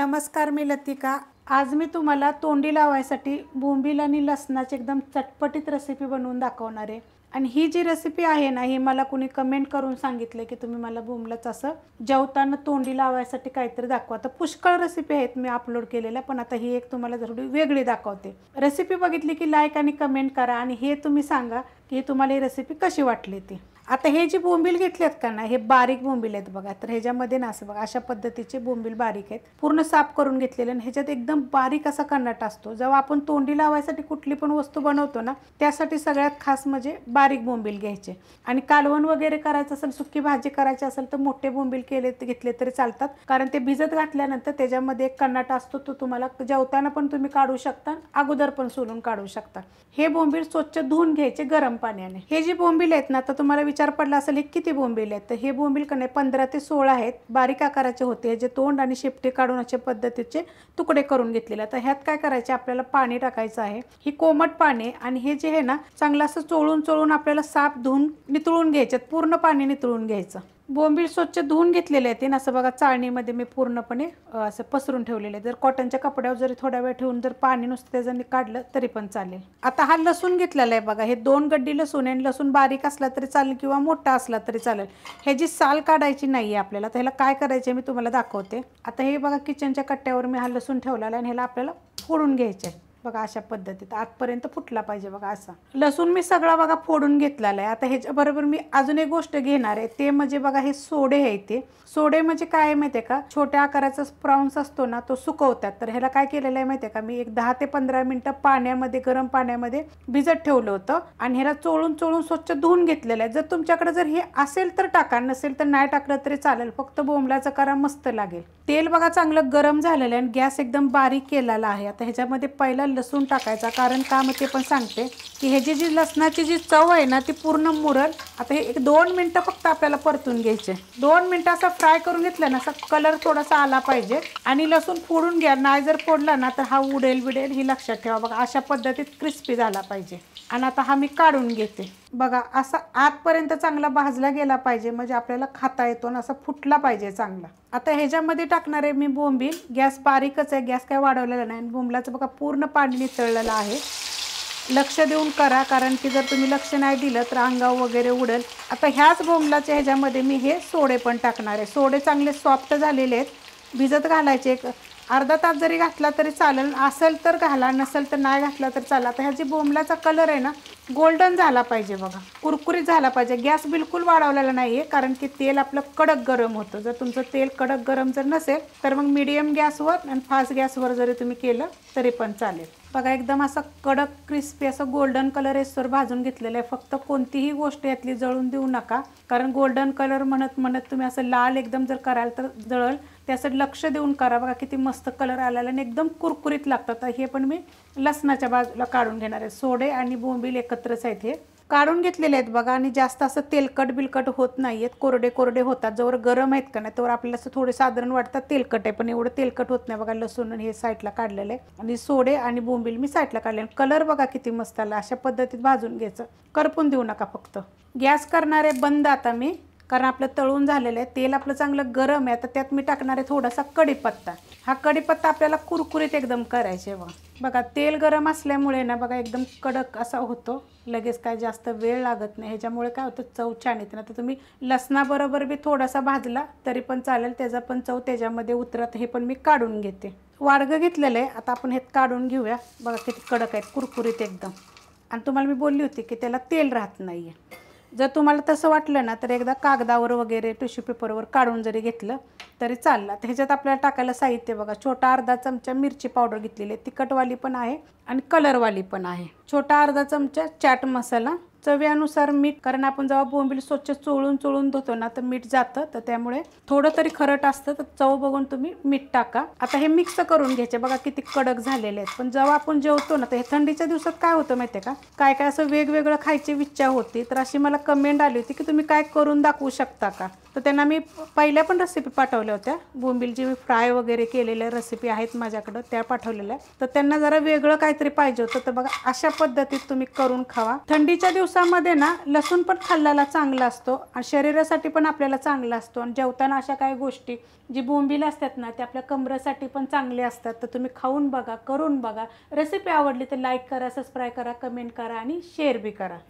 नमस्कार मी लतिका आज मी तुम्हाला तोंडी लावायसाठी बोंबील आणि लसणाची एकदम चटपटीत रेसिपी बनवून दाखवणार आहे आणि ही जी रेसिपी आहे ना ही मला कुणी कमेंट करून सांगितले की तुम्ही मला बोंबलाच असं जेवताना तोंडी लावायसाठी काहीतरी दाखवा तर पुष्कळ रेसिपी आहेत मी अपलोड केलेल्या पण आता ही एक तुम्हाला थोडी वेगळी दाखवते रेसिपी बघितली की लाईक आणि कमेंट करा आणि हे तुम्ही सांगा की तुम्हाला ही रेसिपी कशी वाटली ती आता हे जे बोंबील घेतलेत का ना हे बारीक बोंबील आहेत बघा तर ह्याच्यामध्ये ना असं बघा अशा पद्धतीचे बोंबील बारीक आहेत पूर्ण साफ करून घेतलेले आणि ह्याच्यात एकदम बारीक असा कन्नाटा असतो जेव्हा आपण तोंडी लावायसाठी कुठली पण वस्तू बनवतो ना त्यासाठी सगळ्यात खास म्हणजे बारीक बोंबील घ्यायचे आणि कालवण वगैरे करायचं असेल सुकी भाजी करायची असेल तर मोठे बोंबील केले घेतले तरी चालतात कारण ते भिजत घातल्यानंतर त्याच्यामध्ये एक कन्नाटा असतो तो तुम्हाला जेवताना पण तुम्ही काढू शकता अगोदर पण सोलून काढू शकता हे बोंबील स्वच्छ धुवून घ्यायचे गरम पाण्याने हे जे बोंबील आहेत ना तर तुम्हाला विचार पडला असेल किती बोंबील आहेत तर हे बोंबील कणे पंधरा ते सोळा आहेत बारीक आकाराचे होते जे तोंड आणि शेपटी काढून अशा पद्धतीचे तुकडे करून घेतलेले तर ह्यात काय करायचे आपल्याला पाणी टाकायचं आहे ही कोमट पाणी आणि हे जे आहे ना चांगलं असं चोळून चोळून आपल्याला साप धुवून नितळून घ्यायचे पूर्ण पाणी नितळून घ्यायचं बोंबील स्वच्छ धुवून घेतलेले आहेत असं बघा चाळणीमध्ये मी पूर्णपणे असं पसरून ठेवलेलं आहे जर कॉटनच्या कपड्यावर जरी थोडा वेळ ठेवून जर पाणी नुसतं त्याच्यानी मी काढलं तरी पण चालेल आता हा लसूण घेतलेला आहे बघा हे दोन गड्डी लसूण आहे लसूण बारीक असला तरी चालेल किंवा मोठा असला तरी चालेल ह्याची साल काढायची नाही आहे आपल्याला तर ह्याला काय करायचे मी तुम्हाला दाखवते आता हे बघा किचनच्या कट्ट्यावर मी हा लसूण ठेवलेला आहे आणि ह्याला आपल्याला फोडून घ्यायचं आहे बघा अशा पद्धतीत आतपर्यंत फुटला पाहिजे बघा असा लसूण मी सगळा बघा फोडून घेतलेला आहे आता ह्याच्याबरोबर मी अजून एक गोष्ट घेणार आहे ते म्हणजे बघा हे सोडे आहे ते सोडे म्हणजे काय माहिती का छोट्या आकाराचा प्राउन्स असतो ना तो सुकवतात तर ह्याला काय केलेलं आहे माहितीये का मी एक दहा ते पंधरा मिनिटं पाण्यामध्ये गरम पाण्यामध्ये भिजत ठेवलं होतं आणि ह्याला चोळून चोळून स्वच्छ धुवून घेतलेलं आहे जर तुमच्याकडे जर हे असेल तर टाका नसेल तर नाही टाकलं तरी चालेल फक्त बोंबलाचा करा मस्त लागेल तेल बघा चांगलं गरम झालेलं आहे आणि गॅस एकदम बारीक केलेला आहे आता ह्याच्यामध्ये पहिला लसूण टाकायचा कारण का मग ते पण सांगते की हे जी जी लसणाची जी चव आहे ना ती पूर्ण मुरल आता हे एक दोन मिनटं फक्त आपल्याला परतून घ्यायचे दोन मिनटं असं फ्राय करून घेतलं ना असा कलर थोडासा आला पाहिजे आणि लसूण फोडून घ्या नाही जर फोडला ना तर हा उडेल बिडेल ही लक्षात ठेवा बघा अशा पद्धतीत क्रिस्पी झाला पाहिजे आणि आता हा मी काढून घेते बघा असा आतपर्यंत चांगला भाजला गेला पाहिजे म्हणजे आपल्याला खाता येतो ना असा फुटला पाहिजे चांगला आता ह्याच्यामध्ये टाकणार आहे मी बोंबील गॅस बारीकच आहे गॅस काय वाढवलेला नाही आणि बोंबलाचं बघा पूर्ण पाणी निसळलेलं आहे लक्ष देऊन करा कारण की जर तुम्ही लक्ष नाही दिलं तर अंगाव वगैरे उडेल आता ह्याच बोंबलाच्या ह्याच्यामध्ये मी हे सोडे पण टाकणार आहे सोडे चांगले सॉफ्ट झालेले आहेत भिजत घालायचे एक अर्धा तास जरी घातला तरी चालेल असेल तर घाला नसेल तर नाही घातला तर चालेल आता ह्याची बोंबलाचा कलर आहे ना गोल्डन झाला पाहिजे बघा कुरकुरीत झाला पाहिजे गॅस बिलकुल वाढवलेला नाही आहे कारण की तेल आपलं कडक गरम होतं जर तुमचं तेल कडक गरम जर नसेल तर मग मिडियम गॅसवर आणि फास्ट गॅसवर जरी तुम्ही केलं तरी पण चालेल बघा एकदम असं कडक क्रिस्पी असं गोल्डन कलर येसवर भाजून घेतलेलं आहे फक्त कोणतीही गोष्ट यातली जळून देऊ नका कारण गोल्डन कलर म्हणत म्हणत तुम्ही असं लाल एकदम जर कराल तर जळल त्यासाठी लक्ष देऊन करा बघा किती मस्त कलर आलेला आणि एकदम कुरकुरीत लागतात हे पण मी लसणाच्या बाजूला काढून घेणार आहे सोडे आणि बोंबील एकत्रच आहेत हे काढून घेतलेले आहेत बघा आणि जास्त असं तेलकट बिलकट होत नाही आहेत कोरडे कोरडे होतात जवळ गरम आहेत का नाही तोवर आपल्याला असं थोडे साधारण वाटतात तेलकट आहे पण एवढं तेलकट होत नाही बघा लसूण हे साईडला काढलेलं आहे आणि सोडे आणि बोंबील मी साईडला काढले कलर बघा किती मस्त आला अशा पद्धतीत भाजून घ्यायचं करपून देऊ नका फक्त गॅस करणारे बंद आता मी कारण आपलं तळून झालेलं आहे तेल आपलं चांगलं गरम आहे आता त्यात मी टाकणार आहे थोडासा कडीपत्ता हा कडीपत्ता आपल्याला कुरकुरीत एकदम करायचे व बघा तेल गरम असल्यामुळे ना बघा एकदम कडक असा होतो लगेच काय जास्त वेळ लागत नाही ह्याच्यामुळे काय होतं चव छान येते ना तर तुम्ही लसणाबरोबर बी थोडासा भाजला तरी पण चालेल त्याचा पण चव त्याच्यामध्ये उतरत हे पण मी काढून घेते वाडगं घेतलेलं आहे आता आपण हे काढून घेऊया बघा किती कडक आहेत कुरकुरीत एकदम आणि तुम्हाला मी बोलली होती की त्याला तेल राहत नाही आहे जर तुम्हाला तसं वाटलं ना तर एकदा कागदावर वगैरे टिश्यू पेपरवर काढून जरी घेतलं तरी चाललं तर ह्याच्यात आपल्याला टाकायला साहित्य बघा छोटा अर्धा चमचा मिरची पावडर घेतलेली आहे तिखटवाली पण आहे आणि कलरवाली पण आहे छोटा अर्धा चमचा चाट मसाला चव्यानुसार मीठ कारण आपण जेव्हा बोंबील स्वच्छ चोळून चोळून धुतो ना तर मीठ जातं तर त्यामुळे थोडं तरी खरट असतं तर चव बघून तुम्ही मीठ टाका आता हे मिक्स करून घ्यायचे बघा किती कडक झालेले आहेत पण जेव्हा आपण जेवतो ना तर हे थंडीच्या दिवसात काय होतं माहिती का काय काय असं वेगवेगळं खायची इच्छा होती तर अशी मला कमेंट आली होती की तुम्ही काय करून दाखवू शकता का तर त्यांना मी पहिल्या पण रेसिपी पाठवल्या होत्या जी मी फ्राय वगैरे केलेल्या रेसिपी आहेत माझ्याकडं त्या पाठवलेल्या तर त्यांना जरा वेगळं काहीतरी पाहिजे होतं तर बघा अशा पद्धतीत तुम्ही करून खावा थंडीच्या दिवसामध्ये ना लसूण पण खाल्ल्याला चांगला असतो आणि शरीरासाठी पण आपल्याला चांगला असतो आणि जेवताना अशा काही गोष्टी जी बोंबील असतात ना ते आपल्या कमरेसाठी पण चांगले असतात तर तुम्ही खाऊन बघा करून बघा रेसिपी आवडली तर लाईक करा सबस्क्राईब करा कमेंट करा आणि शेअर बी करा